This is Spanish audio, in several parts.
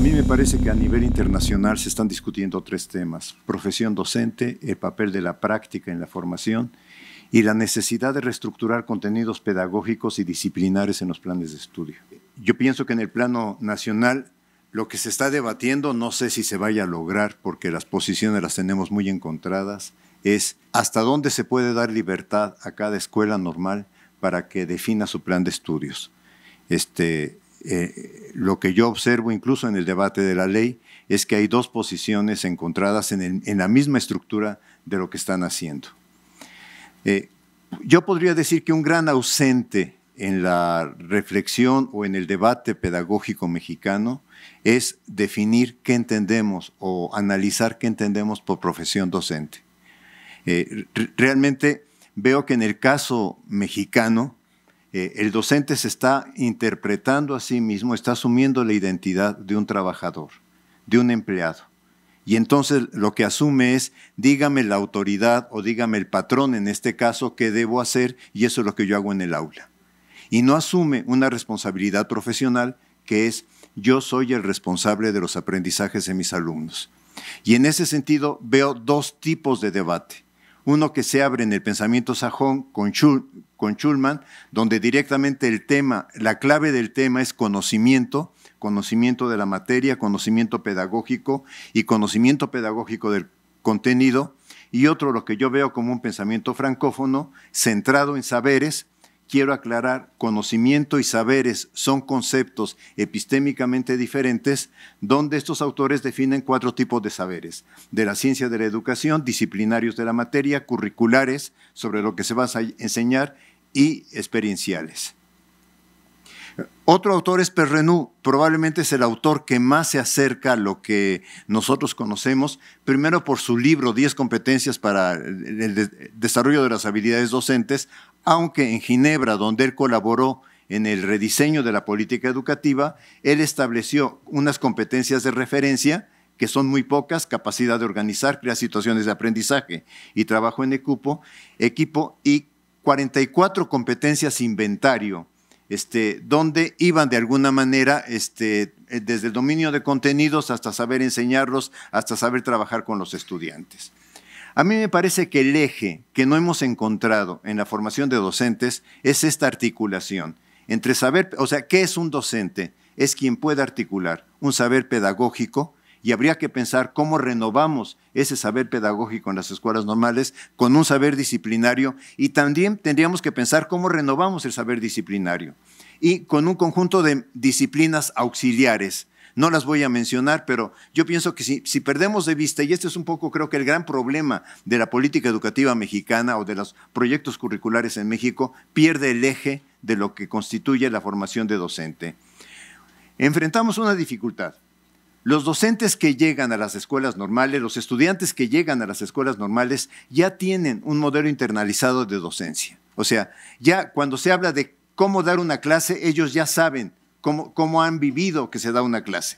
A mí me parece que a nivel internacional se están discutiendo tres temas. Profesión docente, el papel de la práctica en la formación y la necesidad de reestructurar contenidos pedagógicos y disciplinares en los planes de estudio. Yo pienso que en el plano nacional lo que se está debatiendo, no sé si se vaya a lograr porque las posiciones las tenemos muy encontradas, es hasta dónde se puede dar libertad a cada escuela normal para que defina su plan de estudios. Este, eh, lo que yo observo incluso en el debate de la ley es que hay dos posiciones encontradas en, la misma estructura de lo que están haciendo. Eh, yo podría decir que un gran ausente en la reflexión o en el debate pedagógico mexicano es definir qué entendemos o analizar qué entendemos por profesión docente. Eh, realmente veo que en el caso mexicano, eh, el docente se está interpretando a sí mismo, está asumiendo la identidad de un trabajador, de un empleado. Y entonces lo que asume es, dígame la autoridad o dígame el patrón en este caso qué debo hacer y eso es lo que yo hago en el aula. Y no asume una responsabilidad profesional que es, yo soy el responsable de los aprendizajes de mis alumnos. Y en ese sentido veo dos tipos de debate. Uno que se abre en el pensamiento sajón con, Schul con Schulman, donde directamente el tema, la clave del tema es conocimiento, conocimiento de la materia, conocimiento pedagógico y conocimiento pedagógico del contenido, y otro lo que yo veo como un pensamiento francófono centrado en saberes. Quiero aclarar, conocimiento y saberes son conceptos epistémicamente diferentes, donde estos autores definen cuatro tipos de saberes, de la ciencia de la educación, disciplinarios de la materia, curriculares, sobre lo que se va a enseñar, y experienciales. Otro autor es Perrenou, probablemente es el autor que más se acerca a lo que nosotros conocemos, primero por su libro 10 competencias para el desarrollo de las habilidades docentes, aunque en Ginebra, donde él colaboró en el rediseño de la política educativa, él estableció unas competencias de referencia que son muy pocas, capacidad de organizar, crear situaciones de aprendizaje y trabajo en equipo, equipo y 44 competencias inventario, este, donde iban de alguna manera este, eh, desde el dominio de contenidos hasta saber enseñarlos, hasta saber trabajar con los estudiantes. A mí me parece que el eje que no hemos encontrado en la formación de docentes es esta articulación entre saber, o sea, ¿qué es un docente? Es quien puede articular un saber pedagógico, y habría que pensar cómo renovamos ese saber pedagógico en las escuelas normales con un saber disciplinario y también tendríamos que pensar cómo renovamos el saber disciplinario y con un conjunto de disciplinas auxiliares. No las voy a mencionar, pero yo pienso que si, perdemos de vista, y este es un poco creo que el gran problema de la política educativa mexicana o de los proyectos curriculares en México, pierde el eje de lo que constituye la formación de docente. Enfrentamos una dificultad, los docentes que llegan a las escuelas normales, los estudiantes que llegan a las escuelas normales, ya tienen un modelo internalizado de docencia. O sea, ya cuando se habla de cómo dar una clase, ellos ya saben cómo, han vivido que se da una clase.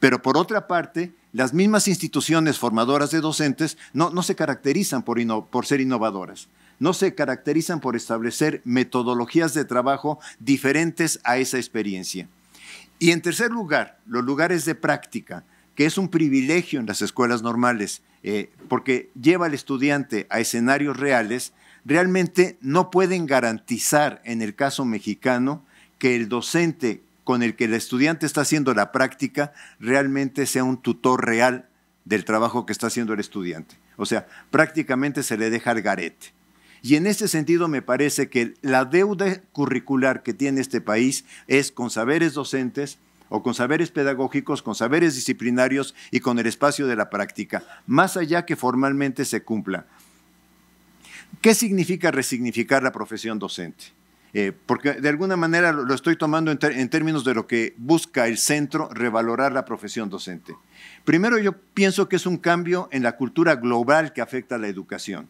Pero por otra parte, las mismas instituciones formadoras de docentes no, se caracterizan por ser innovadoras no se caracterizan por establecer metodologías de trabajo diferentes a esa experiencia. Y en tercer lugar, los lugares de práctica, que es un privilegio en las escuelas normales, eh, porque lleva al estudiante a escenarios reales, realmente no pueden garantizar en el caso mexicano que el docente con el que el estudiante está haciendo la práctica realmente sea un tutor real del trabajo que está haciendo el estudiante. O sea, prácticamente se le deja al garete. Y en este sentido me parece que la deuda curricular que tiene este país es con saberes docentes o con saberes pedagógicos, con saberes disciplinarios y con el espacio de la práctica, más allá que formalmente se cumpla. ¿Qué significa resignificar la profesión docente? Eh, porque de alguna manera lo estoy tomando en, términos de lo que busca el centro revalorar la profesión docente. Primero yo pienso que es un cambio en la cultura global que afecta a la educación.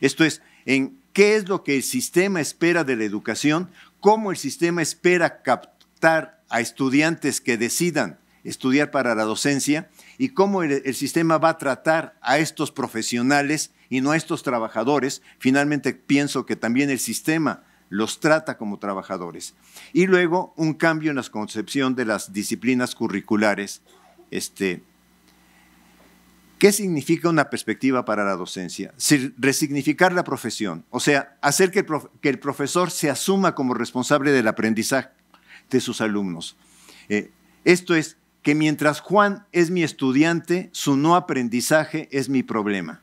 Esto es, en qué es lo que el sistema espera de la educación, cómo el sistema espera captar a estudiantes que decidan estudiar para la docencia y cómo el, sistema va a tratar a estos profesionales y no a estos trabajadores. Finalmente pienso que también el sistema los trata como trabajadores. Y luego un cambio en la concepción de las disciplinas curriculares este, ¿Qué significa una perspectiva para la docencia? Resignificar la profesión, o sea, hacer que el, profesor se asuma como responsable del aprendizaje de sus alumnos. Eh, esto es, que mientras Juan es mi estudiante, su no aprendizaje es mi problema,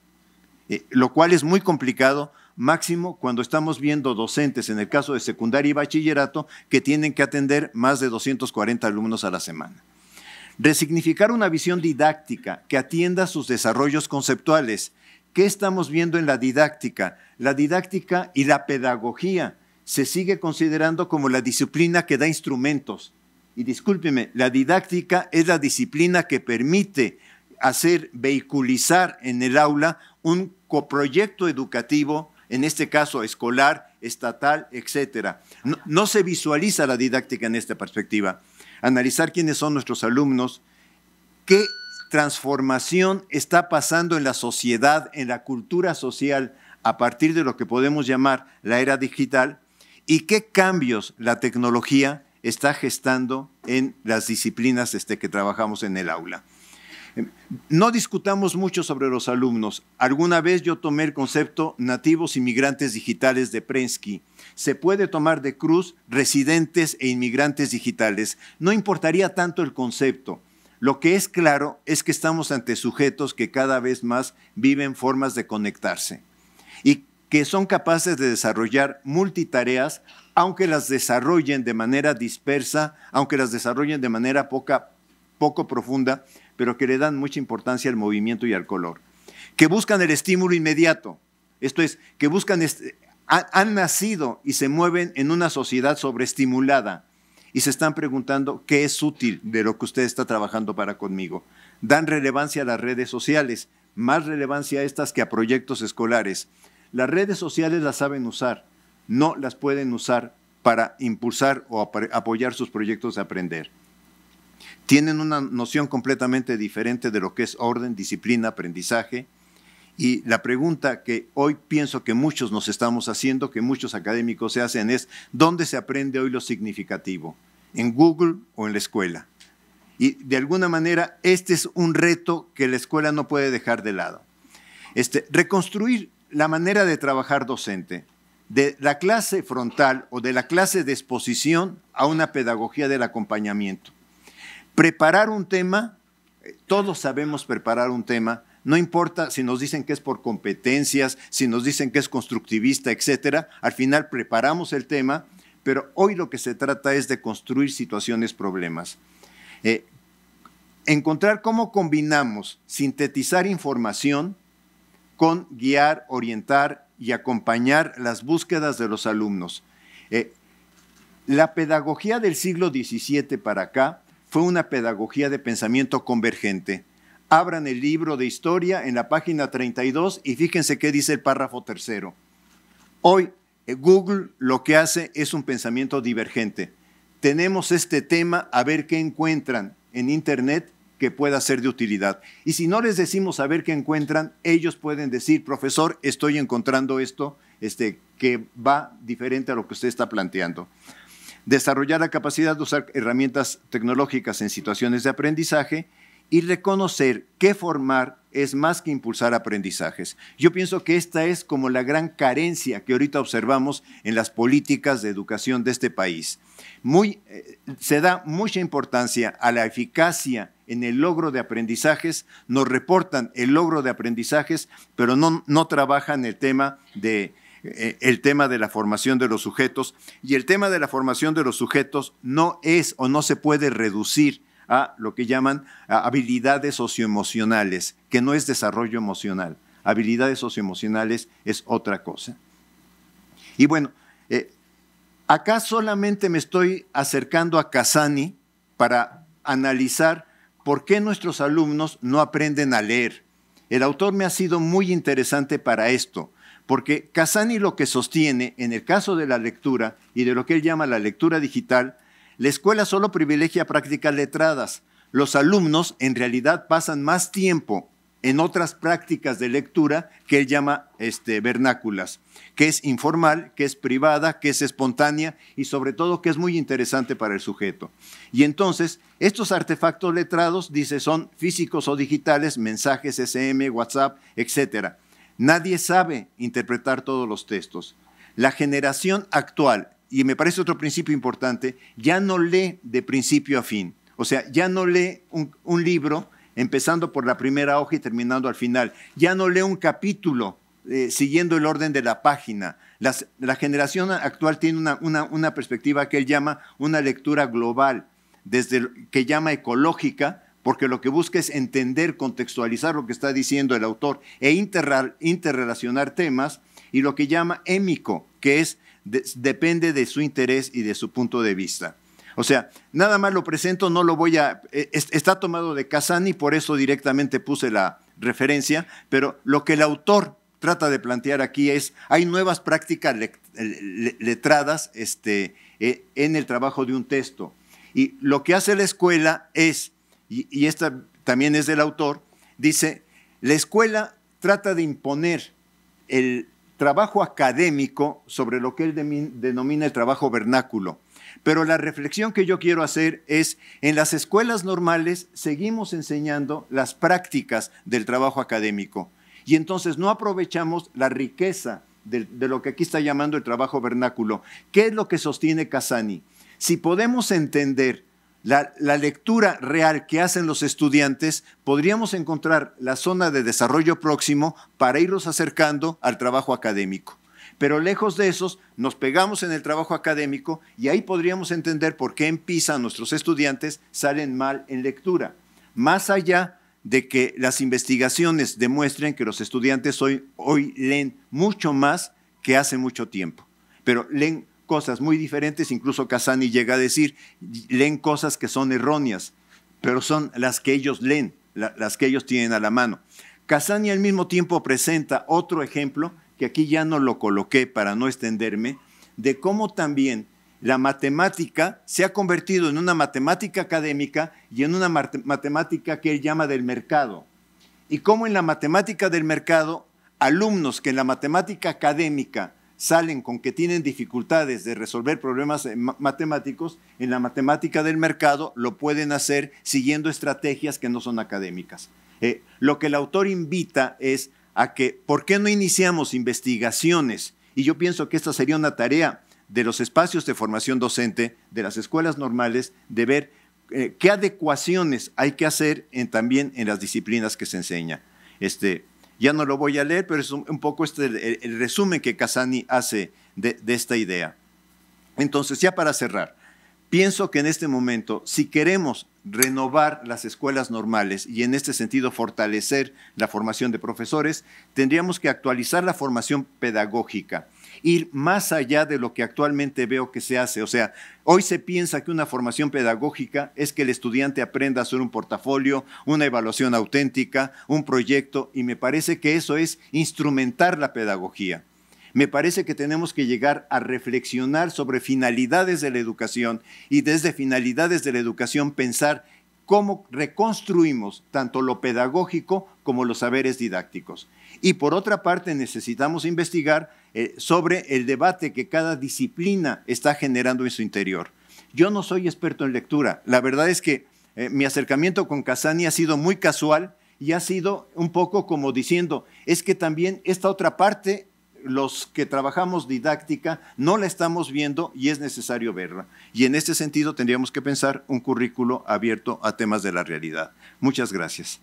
eh, lo cual es muy complicado, máximo cuando estamos viendo docentes, en el caso de secundaria y bachillerato, que tienen que atender más de 240 alumnos a la semana. Resignificar una visión didáctica que atienda sus desarrollos conceptuales. ¿Qué estamos viendo en la didáctica? La didáctica y la pedagogía se sigue considerando como la disciplina que da instrumentos. Y discúlpeme, la didáctica es la disciplina que permite hacer vehiculizar en el aula un coproyecto educativo, en este caso escolar, estatal, etc. no se visualiza la didáctica en esta perspectiva analizar quiénes son nuestros alumnos, qué transformación está pasando en la sociedad, en la cultura social, a partir de lo que podemos llamar la era digital, y qué cambios la tecnología está gestando en las disciplinas este, que trabajamos en el aula. No discutamos mucho sobre los alumnos. Alguna vez yo tomé el concepto nativos inmigrantes digitales de Prensky. Se puede tomar de cruz residentes e inmigrantes digitales. No importaría tanto el concepto. Lo que es claro es que estamos ante sujetos que cada vez más viven formas de conectarse y que son capaces de desarrollar multitareas, aunque las desarrollen de manera dispersa, aunque las desarrollen de manera poco profunda, pero que le dan mucha importancia al movimiento y al color, que buscan el estímulo inmediato, esto es, que buscan, han nacido y se mueven en una sociedad sobreestimulada y se están preguntando qué es útil de lo que usted está trabajando para conmigo. Dan relevancia a las redes sociales, más relevancia a estas que a proyectos escolares. Las redes sociales las saben usar, no las pueden usar para impulsar o apoyar sus proyectos de aprender tienen una noción completamente diferente de lo que es orden, disciplina, aprendizaje. Y la pregunta que hoy pienso que muchos nos estamos haciendo, que muchos académicos se hacen, es, ¿dónde se aprende hoy lo significativo? ¿En Google o en la escuela? Y de alguna manera, este es un reto que la escuela no puede dejar de lado. Este, reconstruir la manera de trabajar docente, de la clase frontal o de la clase de exposición a una pedagogía del acompañamiento. Preparar un tema, todos sabemos preparar un tema, no importa si nos dicen que es por competencias, si nos dicen que es constructivista, etcétera, al final preparamos el tema, pero hoy lo que se trata es de construir situaciones, problemas. Eh, encontrar cómo combinamos sintetizar información con guiar, orientar y acompañar las búsquedas de los alumnos. Eh, la pedagogía del siglo XVII para acá fue una pedagogía de pensamiento convergente. Abran el libro de historia en la página 32 y fíjense qué dice el párrafo tercero. Hoy eh, Google lo que hace es un pensamiento divergente. Tenemos este tema a ver qué encuentran en Internet que pueda ser de utilidad. Y si no les decimos a ver qué encuentran, ellos pueden decir, profesor, estoy encontrando esto este, que va diferente a lo que usted está planteando desarrollar la capacidad de usar herramientas tecnológicas en situaciones de aprendizaje y reconocer que formar es más que impulsar aprendizajes. Yo pienso que esta es como la gran carencia que ahorita observamos en las políticas de educación de este país. Muy, eh, se da mucha importancia a la eficacia en el logro de aprendizajes, nos reportan el logro de aprendizajes, pero no, no trabajan el tema de eh, el tema de la formación de los sujetos y el tema de la formación de los sujetos no es o no se puede reducir a lo que llaman habilidades socioemocionales, que no es desarrollo emocional. Habilidades socioemocionales es otra cosa. Y bueno, eh, acá solamente me estoy acercando a Casani para analizar por qué nuestros alumnos no aprenden a leer. El autor me ha sido muy interesante para esto. Porque Casani lo que sostiene en el caso de la lectura y de lo que él llama la lectura digital, la escuela solo privilegia prácticas letradas. Los alumnos en realidad pasan más tiempo en otras prácticas de lectura que él llama este, vernáculas, que es informal, que es privada, que es espontánea y sobre todo que es muy interesante para el sujeto. Y entonces, estos artefactos letrados, dice, son físicos o digitales, mensajes, SM, WhatsApp, etcétera Nadie sabe interpretar todos los textos. La generación actual, y me parece otro principio importante, ya no lee de principio a fin. O sea, ya no lee un, libro empezando por la primera hoja y terminando al final. Ya no lee un capítulo eh, siguiendo el orden de la página. la generación actual tiene una, una, perspectiva que él llama una lectura global, desde, que llama ecológica, porque lo que busca es entender, contextualizar lo que está diciendo el autor e interrelacionar temas, y lo que llama émico, que es depende de su interés y de su punto de vista. O sea, nada más lo presento, no lo voy a... E, está tomado de Casani, por eso directamente puse la referencia, pero lo que el autor trata de plantear aquí es, hay nuevas prácticas letradas este, e, en el trabajo de un texto. Y lo que hace la escuela es y, esta también es del autor, dice, la escuela trata de imponer el trabajo académico sobre lo que él denomina el trabajo vernáculo. Pero la reflexión que yo quiero hacer es, en las escuelas normales seguimos enseñando las prácticas del trabajo académico y entonces no aprovechamos la riqueza de, de lo que aquí está llamando el trabajo vernáculo. ¿Qué es lo que sostiene Casani? Si podemos entender la, lectura real que hacen los estudiantes, podríamos encontrar la zona de desarrollo próximo para irnos acercando al trabajo académico. Pero lejos de esos, nos pegamos en el trabajo académico y ahí podríamos entender por qué en PISA nuestros estudiantes salen mal en lectura. Más allá de que las investigaciones demuestren que los estudiantes hoy, hoy leen mucho más que hace mucho tiempo, pero leen cosas muy diferentes, incluso Casani llega a decir, leen cosas que son erróneas, pero son las que ellos leen, las que ellos tienen a la mano. Casani al mismo tiempo presenta otro ejemplo, que aquí ya no lo coloqué para no extenderme, de cómo también la matemática se ha convertido en una matemática académica y en una matemática que él llama del mercado. Y cómo en la matemática del mercado, alumnos que en la matemática académica salen con que tienen dificultades de resolver problemas eh, matemáticos, en la matemática del mercado lo pueden hacer siguiendo estrategias que no son académicas. Eh, lo que el autor invita es a que, ¿por qué no iniciamos investigaciones? Y yo pienso que esta sería una tarea de los espacios de formación docente, de las escuelas normales, de ver eh, qué adecuaciones hay que hacer también en las disciplinas que se enseña. Este, ya no lo voy a leer, pero es un, poco este, el, resumen que Casani hace de esta idea. Entonces, ya para cerrar, pienso que en este momento, si queremos renovar las escuelas normales y en este sentido fortalecer la formación de profesores, tendríamos que actualizar la formación pedagógica ir más allá de lo que actualmente veo que se hace. O sea, hoy se piensa que una formación pedagógica es que el estudiante aprenda a hacer un portafolio, una evaluación auténtica, un proyecto, y me parece que eso es instrumentar la pedagogía. Me parece que tenemos que llegar a reflexionar sobre finalidades de la educación y desde finalidades de la educación pensar cómo reconstruimos tanto lo pedagógico como los saberes didácticos. Y por otra parte, necesitamos investigar eh, sobre el debate que cada disciplina está generando en su interior. Yo no soy experto en lectura. La verdad es que eh, mi acercamiento con Casani ha sido muy casual y ha sido un poco como diciendo, es que también esta otra parte, los que trabajamos didáctica, no la estamos viendo y es necesario verla. Y en este sentido tendríamos que pensar un currículo abierto a temas de la realidad. Muchas gracias.